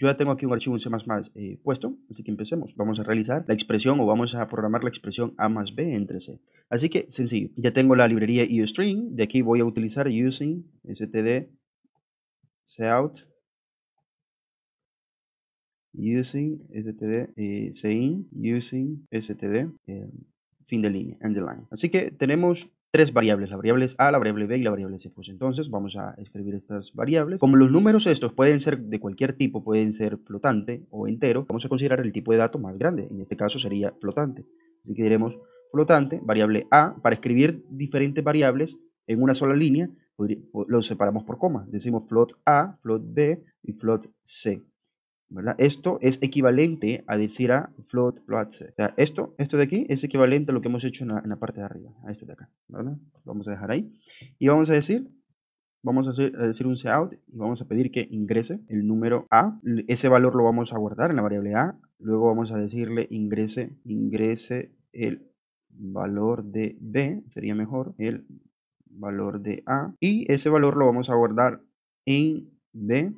yo ya tengo aquí un archivo en C++ eh, puesto, así que empecemos. Vamos a realizar la expresión o vamos a programar la expresión A más B entre C. Así que sencillo, ya tengo la librería uString, de aquí voy a utilizar using std cout using std eh, using std eh, fin de línea, end line. Así que tenemos tres variables, la variable A, la variable B y la variable C. Pues entonces vamos a escribir estas variables. Como los números estos pueden ser de cualquier tipo, pueden ser flotante o entero, vamos a considerar el tipo de dato más grande. En este caso sería flotante. Así que diremos flotante, variable A, para escribir diferentes variables en una sola línea, los separamos por coma. Decimos float A, float B y float C. Esto es equivalente a decir a float float, esto, esto de aquí es equivalente a lo que hemos hecho en la, parte de arriba, a esto de acá, vamos a dejar ahí. Y vamos a decir, vamos a, hacer, decir un cout y vamos a pedir que ingrese el número a. Ese valor lo vamos a guardar en la variable a. Luego vamos a decirle ingrese, ingrese el valor de b, sería mejor, el valor de a. Y ese valor lo vamos a guardar en b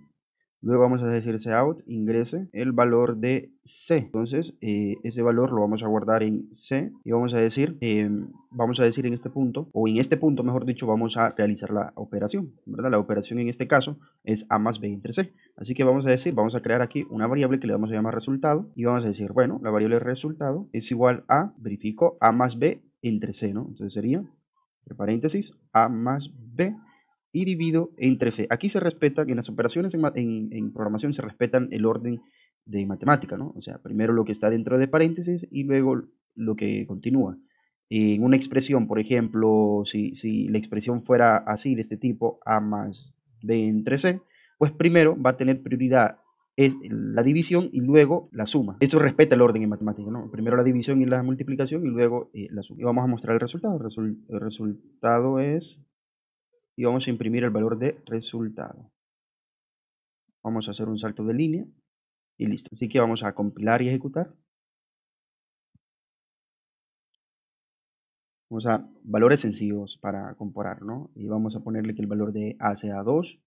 Luego vamos a decir out, ingrese el valor de C. Entonces, eh, ese valor lo vamos a guardar en C y vamos a decir, em, vamos a decir en este punto, o en este punto, mejor dicho, vamos a realizar la operación, ¿verdad? La operación en este caso es A más B entre C. Así que vamos a decir, vamos a crear aquí una variable que le vamos a llamar resultado y vamos a decir, bueno, la variable resultado es igual a, verifico, A más B entre C, ¿no? Entonces sería, entre paréntesis, A más B y divido entre C. E. Aquí se respeta, que en las operaciones en, programación se respetan el orden de matemática, ¿no? O sea, primero lo que está dentro de paréntesis y luego lo que continúa. En una expresión, por ejemplo, si, si la expresión fuera así, de este tipo, A más B entre C, pues primero va a tener prioridad la división y luego la suma. Eso respeta el orden en matemática, ¿no? Primero la división y la multiplicación y luego eh, la suma. Y vamos a mostrar el resultado. el resultado es y vamos a imprimir el valor de resultado. Vamos a hacer un salto de línea y listo. Así que vamos a compilar y ejecutar. Vamos a valores sencillos para comparar, ¿no? Y vamos a ponerle que el valor de A sea 2,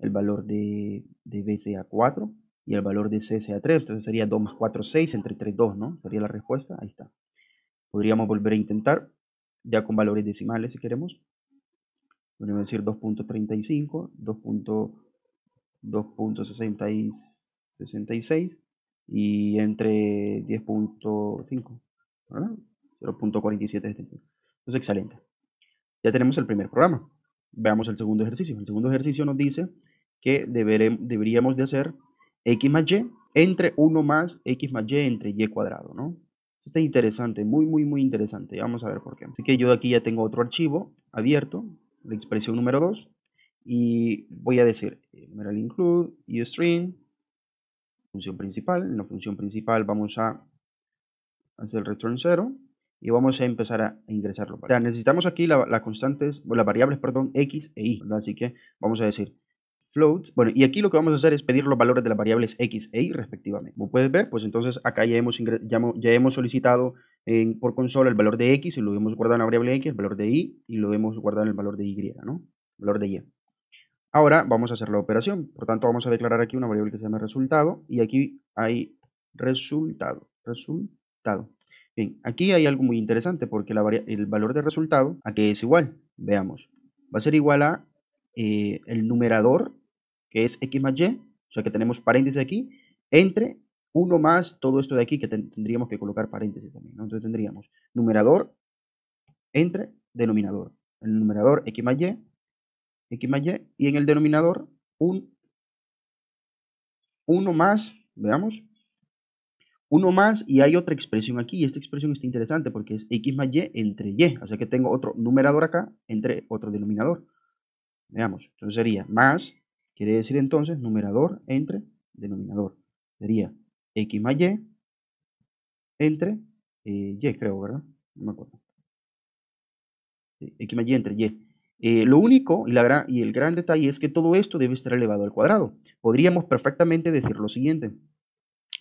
el valor de, de B sea 4 y el valor de C sea 3. Entonces sería 2 más 4, 6, entre 3, 2, ¿no? Sería la respuesta. Ahí está. Podríamos volver a intentar, ya con valores decimales si queremos. Podríamos decir 2.35, 2.66 y entre 10.5, ¿verdad? 0.47. Este Entonces, excelente. Ya tenemos el primer programa. Veamos el segundo ejercicio. El segundo ejercicio nos dice que deberé, deberíamos de hacer x más y entre 1 más x más y entre y cuadrado, ¿no? Esto está interesante, muy, muy, muy interesante. Vamos a ver por qué. Así que yo aquí ya tengo otro archivo abierto la expresión número 2 y voy a decir eh, numeral include uString función principal en la función principal vamos a hacer return 0 y vamos a empezar a ingresarlo. necesitamos aquí las constantes o las variables, perdón, x e y, Así que vamos a decir float Bueno, y aquí lo que vamos a hacer es pedir los valores de las variables x e y respectivamente. Como puedes ver, pues entonces acá ya hemos, ya, hemos solicitado por consola el valor de x y lo hemos guardado en la variable x, el valor de y y lo hemos guardado en el valor de y, ¿no? valor de y. Ahora vamos a hacer la operación. Por tanto, vamos a declarar aquí una variable que se llama resultado y aquí hay resultado. Resultado. Bien, aquí hay algo muy interesante porque el valor de resultado, ¿a qué es igual? Veamos. Va a ser igual a eh, el numerador que es x más y, o sea que tenemos paréntesis aquí, entre 1 más todo esto de aquí, que tendríamos que colocar paréntesis también, Entonces tendríamos numerador entre denominador. En el numerador x más y, x más y, y en el denominador un 1 más, veamos, 1 más y hay otra expresión aquí, y esta expresión está interesante porque es x más y entre y, o sea que tengo otro numerador acá entre otro denominador. Veamos, entonces sería más Quiere decir entonces numerador entre denominador. Sería x más y entre eh, y, creo, ¿verdad? No me acuerdo. x más y entre y. Eh, lo único y el gran detalle es que todo esto debe estar elevado al cuadrado. Podríamos perfectamente decir lo siguiente.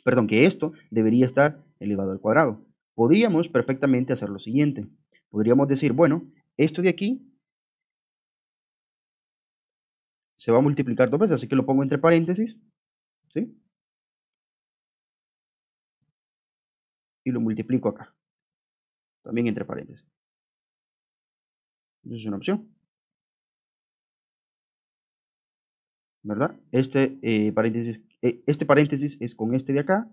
Perdón, que esto debería estar elevado al cuadrado. Podríamos perfectamente hacer lo siguiente. Podríamos decir, bueno, esto de aquí se va a multiplicar dos veces, así que lo pongo entre paréntesis, ¿sí? Y lo multiplico acá, también entre paréntesis. Esa es una opción. ¿Verdad? Este, eh, paréntesis, eh, este paréntesis es con este de acá,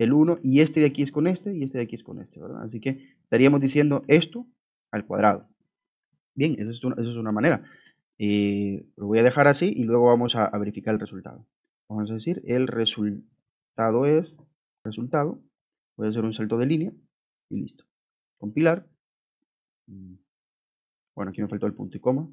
el 1, y este de aquí es con este, y este de aquí es con este, ¿verdad? Así que estaríamos diciendo esto al cuadrado. Bien, esa es una manera lo voy a dejar así y luego vamos a, verificar el resultado. Vamos a decir, el resultado es resultado. Voy a hacer un salto de línea y listo. Compilar. Mm. Bueno, aquí me faltó el punto y coma.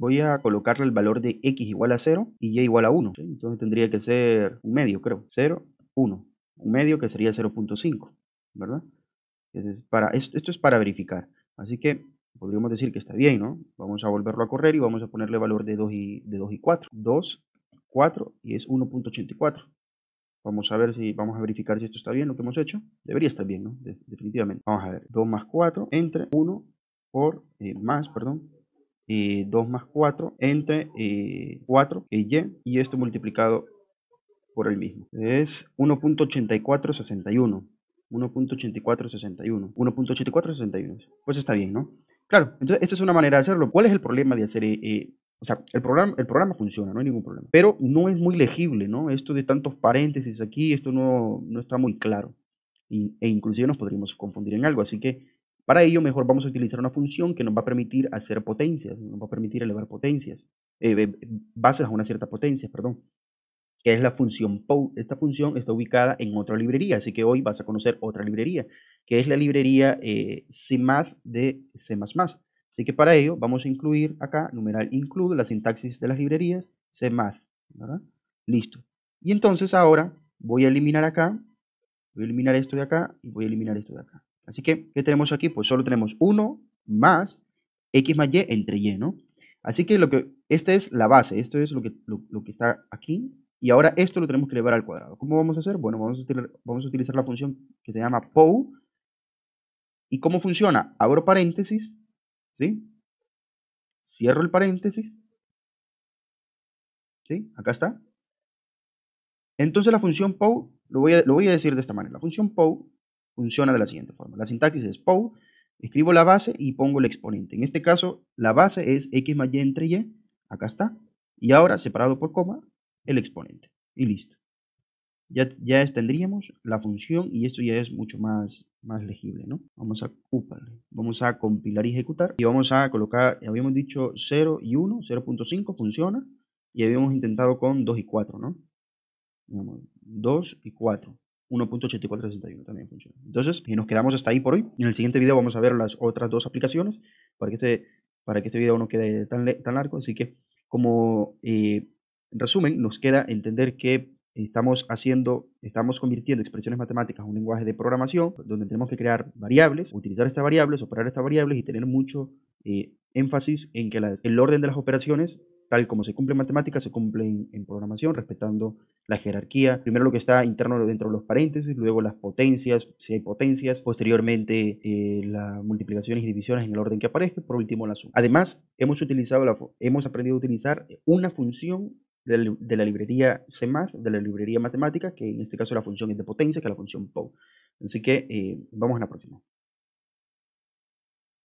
Voy a colocarle el valor de x igual a 0 y y igual a 1. Entonces tendría que ser un medio, creo. 0, 1. Un medio que sería 0.5, ¿verdad? para, esto, esto es para verificar. Así que podríamos decir que está bien, ¿no? Vamos a volverlo a correr y vamos a ponerle valor de 2 y, de 2 y 4. 2, 4 y es 1.84. Vamos a ver si, vamos a verificar si esto está bien lo que hemos hecho. Debería estar bien, ¿no? definitivamente. Vamos a ver, 2 más 4 entre 1 por, eh, más, perdón, Y 2 más 4 entre 4 eh, y y, y esto multiplicado por el mismo. Es 1.8461. 1.8461. 1.8461. Pues está bien, ¿no? Claro, entonces esta es una manera de hacerlo. ¿Cuál es el problema de hacer eh, eh? o sea, el programa, el programa funciona, no hay ningún problema. Pero no es muy legible, ¿no? Esto de tantos paréntesis aquí, esto no, está muy claro. e inclusive nos podríamos confundir en algo. Así que para ello mejor vamos a utilizar una función que nos va a permitir hacer potencias, nos va a permitir elevar potencias, eh, bases a una cierta potencia, perdón que es la función POW. Esta función está ubicada en otra librería, así que hoy vas a conocer otra librería, que es la librería eh, CMath de C++. Así que para ello vamos a incluir acá, numeral include, la sintaxis de las librerías, CMath. ¿verdad? Listo. Y entonces ahora voy a eliminar acá, voy a eliminar esto de acá y voy a eliminar esto de acá. Así que, ¿qué tenemos aquí? Pues solo tenemos 1 más x más y entre y, ¿no? Así que, lo que esta es la base, esto es lo que, lo que está aquí, y ahora esto lo tenemos que elevar al cuadrado. ¿Cómo vamos a hacer? Bueno, vamos a, utilizar, vamos a utilizar la función que se llama POW. ¿Y cómo funciona? Abro paréntesis, ¿sí? Cierro el paréntesis. ¿Sí? Acá está. Entonces la función POW, lo voy a, lo voy a decir de esta manera. La función POW funciona de la siguiente forma. La sintaxis es POW, escribo la base y pongo el exponente. En este caso, la base es x más y entre y. Acá está. Y ahora, separado por coma, el exponente. Y listo. Ya, ya tendríamos la función y esto ya es mucho más, más legible, ¿no? Vamos a ocuparle. Vamos a compilar y ejecutar. Y vamos a colocar, habíamos dicho 0 y 1, 0.5 funciona. Y habíamos intentado con 2 y 4, ¿no? 2 y 4. 1.8461 también funciona. Entonces, eh, nos quedamos hasta ahí por hoy. En el siguiente video vamos a ver las otras dos aplicaciones para que este, para que este video no quede tan, tan largo. Así que, como eh, en resumen, nos queda entender que estamos haciendo, estamos convirtiendo expresiones matemáticas en un lenguaje de programación donde tenemos que crear variables, utilizar estas variables, operar estas variables y tener mucho eh, énfasis en que el orden de las operaciones, tal como se cumple en matemáticas, se cumple en, programación, respetando la jerarquía. Primero lo que está interno dentro de los paréntesis, luego las potencias, si hay potencias, posteriormente eh, las multiplicaciones y divisiones en el orden que aparezca, por último la suma. Además, hemos, utilizado la, hemos aprendido a utilizar una función de la, librería C+, de la librería matemática, que en este caso la función es de potencia, que es la función POW. Así que eh, vamos a la próxima.